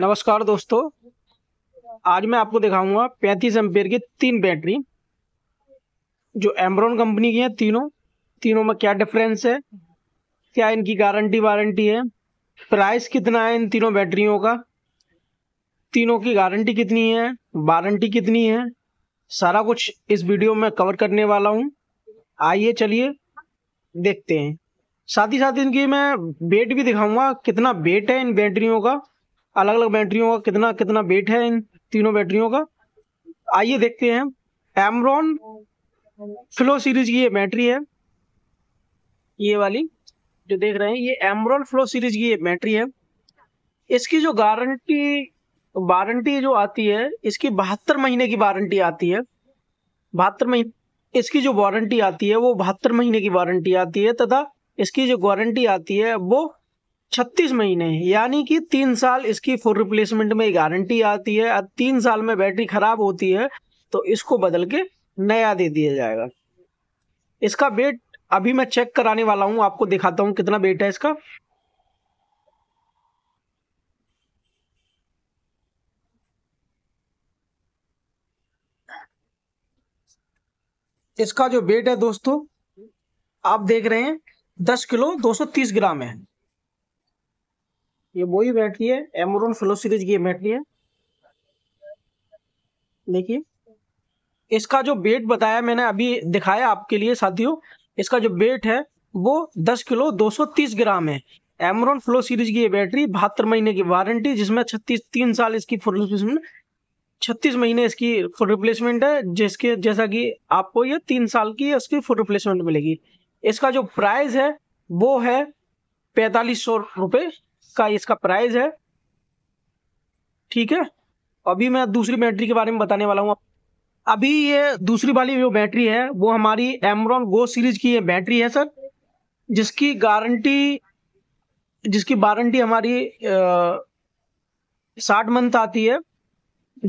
नमस्कार दोस्तों आज मैं आपको दिखाऊंगा 35 एम्पेयर की तीन बैटरी जो एमरॉन कंपनी की हैं तीनों तीनों में क्या डिफरेंस है क्या इनकी गारंटी वारंटी है प्राइस कितना है इन तीनों बैटरियों का तीनों की गारंटी कितनी है वारंटी कितनी है सारा कुछ इस वीडियो में कवर करने वाला हूँ आइए चलिए देखते हैं साथ ही साथ इनकी मैं वेट भी दिखाऊंगा कितना वेट है इन बैटरियों का अलग अलग बैटरियों का कितना कितना वेट है इन तीनों बैटरियों का आइए देखते हैं एमरॉन फ्लो सीरीज की ये बैटरी है ये वाली जो देख रहे हैं ये एमरॉन फ्लो सीरीज की ये बैटरी है इसकी जो गारंटी वारंटी जो आती है इसकी बहत्तर महीने की वारंटी आती है बहत्तर महीने इसकी जो वारंटी आती है वो बहत्तर महीने की वारंटी आती है तथा इसकी जो गारंटी आती है वो छत्तीस महीने यानी कि तीन साल इसकी फुल रिप्लेसमेंट में गारंटी आती है और तीन साल में बैटरी खराब होती है तो इसको बदल के नया दे दिया जाएगा इसका वेट अभी मैं चेक कराने वाला हूं आपको दिखाता हूं कितना वेट है इसका इसका जो वेट है दोस्तों आप देख रहे हैं दस किलो दो सौ तीस ग्राम है ये वही बैटरी है एमोरन फ्लो सीरीज की बैटरी है देखिए इसका जो वेट बताया मैंने अभी दिखाया आपके लिए साथियों इसका जो वेट है वो 10 किलो 230 ग्राम है एमरोन फ्लो सीरीज की ये बैटरी बहत्तर महीने की वारंटी जिसमें छत्तीस तीन साल इसकी फुल रिप्लेसमेंट छत्तीस महीने इसकी फुल रिप्लेसमेंट है जिसके जैसा कि आपको ये तीन साल की इसकी फुल रिप्लेसमेंट मिलेगी इसका जो प्राइस है वो है पैंतालीस सौ रुपये का इसका प्राइस है ठीक है अभी मैं दूसरी बैटरी के बारे में बताने वाला हूँ अभी ये दूसरी वाली जो बैटरी है वो हमारी एमरॉन गो सीरीज की ये बैटरी है सर जिसकी गारंटी जिसकी वारंटी हमारी साठ मंथ आती है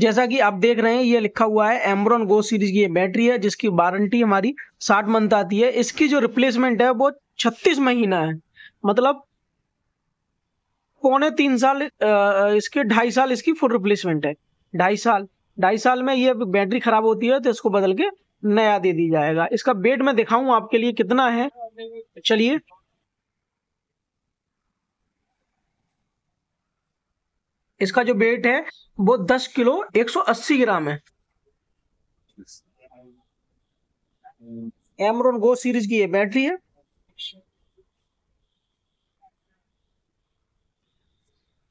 जैसा कि आप देख रहे हैं ये लिखा हुआ है एमरॉन गो सीरीज की ये बैटरी है जिसकी वारंटी हमारी साठ मंथ आती है इसकी जो रिप्लेसमेंट है वो छत्तीस महीना है मतलब पौने तीन साल इसके ढाई साल इसकी फुल रिप्लेसमेंट है ढाई साल ढाई साल में ये बैटरी खराब होती है तो इसको बदल के नया दे दी जाएगा इसका वेट मैं दिखाऊं आपके लिए कितना है चलिए इसका जो वेट है वो 10 किलो 180 ग्राम है एमरोन गो सीरीज की ये बैटरी है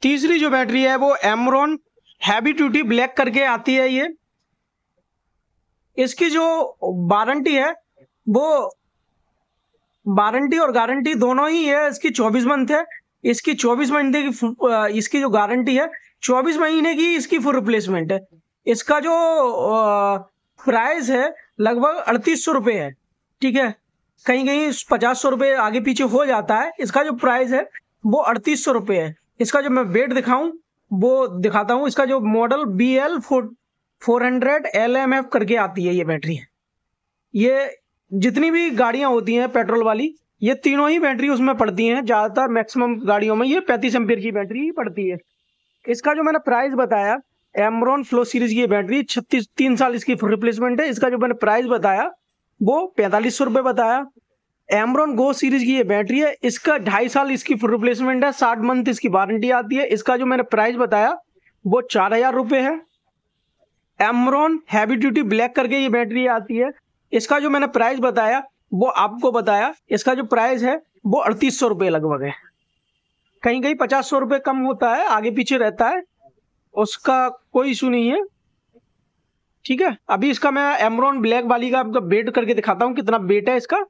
तीसरी जो बैटरी है वो एमरॉन हैवी ड्यूटी ब्लैक करके आती है ये इसकी जो वारंटी है वो वारंटी और गारंटी दोनों ही है इसकी 24 मंथ है इसकी 24 महीने की इसकी जो गारंटी है 24 महीने की इसकी फुल रिप्लेसमेंट है इसका जो प्राइस है लगभग अड़तीस सौ रुपये है ठीक है कहीं कहीं पचास सौ रुपये आगे पीछे हो जाता है इसका जो प्राइस है वो अड़तीस सौ रुपये है इसका जो मैं वेट दिखाऊं वो दिखाता हूं इसका जो model B L four four hundred L M F करके आती है ये बैटरी ये जितनी भी गाड़ियां होती हैं पेट्रोल वाली ये तीनों ही बैटरी उसमें पड़ती हैं ज़्यादातर मैक्सिमम गाड़ियों में ये पैंतीस एम्पियर की बैटरी ही पड़ती है इसका जो मैंने प्राइस बताया एमरॉन फ्लो सीरीज की बैटरी छत्तीस तीन साल इसकी रिप्लेसमेंट है इसका जो मैंने प्राइस बताया वो पैंतालीस सौ रुपये बताया एमरॉन गो सीरीज की ये बैटरी है इसका ढाई साल इसकी रिप्लेसमेंट है साठ मंथ इसकी वारंटी आती है इसका जो मैंने प्राइस बताया वो चार हजार रुपये है एमरॉन हैवी ड्यूटी ब्लैक करके ये बैटरी आती है इसका जो मैंने प्राइस बताया वो आपको बताया इसका जो प्राइस है वो अड़तीस सौ रुपये लगभग है कहीं कहीं पचास सौ रुपये कम होता है आगे पीछे रहता है उसका कोई इशू नहीं है ठीक है अभी इसका मैं एमरॉन ब्लैक वाली का आपका वेट करके दिखाता हूँ कितना वेट है इसका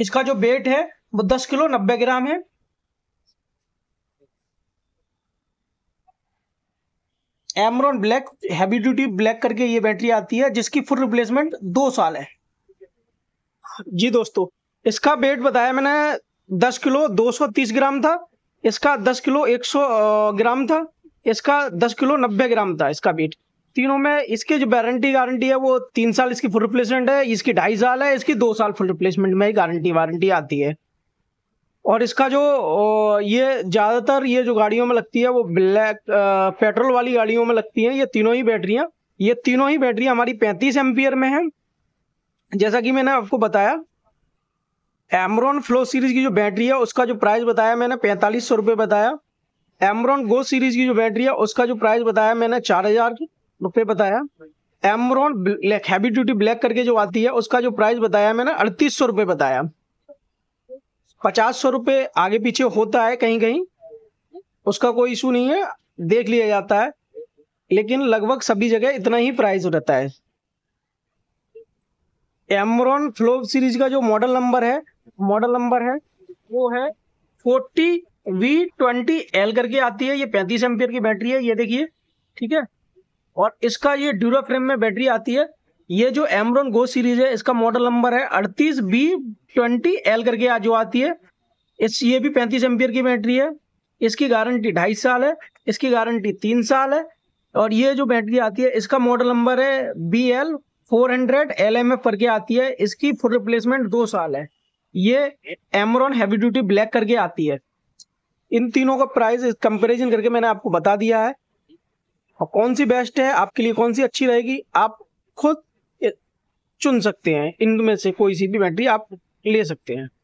इसका जो वेट है वो दस किलो नब्बे ग्राम है Amaron black heavy duty black करके ये बैटरी आती है जिसकी फुल रिप्लेसमेंट दो साल है जी दोस्तों इसका वेट बताया मैंने दस किलो दो सौ तीस ग्राम था इसका दस किलो एक सौ ग्राम था इसका दस किलो नब्बे ग्राम था इसका वेट तीनों में इसकी जो वारंटी गारंटी है वो तीन साल इसकी फुल रिप्लेसमेंट है इसकी ढाई साल है इसकी दो साल फुल रिप्लेसमेंट में ही गारंटी वारंटी आती है और इसका जो ये ज़्यादातर ये जो गाड़ियों में लगती है वो ब्लैक पेट्रोल वाली गाड़ियों में लगती है ये तीनों ही बैटरियाँ ये तीनों ही बैटरी हमारी पैंतीस एम्पियर में है जैसा कि मैंने आपको बताया एमरॉन फ्लो सीरीज की जो बैटरी है उसका जो प्राइस बताया मैंने पैंतालीस सौ रुपये बताया एमरॉन गो सीरीज की जो बैटरी है उसका जो प्राइस बताया मैंने चार हज़ार की तो रुपये बताया Amaron black heavy duty black करके जो आती है उसका जो प्राइस बताया मैंने अड़तीस सौ रुपये बताया पचास सौ रुपये आगे पीछे होता है कहीं कहीं उसका कोई इशू नहीं है देख लिया जाता है लेकिन लगभग सभी जगह इतना ही प्राइस रहता है एमरॉन फ्लो सीरीज का जो मॉडल नंबर है मॉडल नंबर है वो है फोर्टी वी ट्वेंटी एल करके आती है ये पैंतीस एम्पियर की बैटरी है ये देखिए ठीक है और इसका ये ड्यूरा फ्रेम में बैटरी आती है ये जो एमरोन गो सीरीज है इसका मॉडल नंबर है अड़तीस बी ट्वेंटी एल करके जो आती है इस ये भी पैंतीस एम्पियर की बैटरी है इसकी गारंटी ढाई साल है इसकी गारंटी तीन साल है और ये जो बैटरी आती है इसका मॉडल नंबर है B L four hundred L M F करके आती है इसकी फुल रिप्लेसमेंट दो साल है ये एमरॉन हैवी ड्यूटी ब्लैक करके आती है इन तीनों का प्राइस कंपेरिजन करके मैंने आपको बता दिया है और कौन सी बेस्ट है आपके लिए कौन सी अच्छी रहेगी आप खुद चुन सकते हैं इनमें से कोई सी भी बैटरी आप ले सकते हैं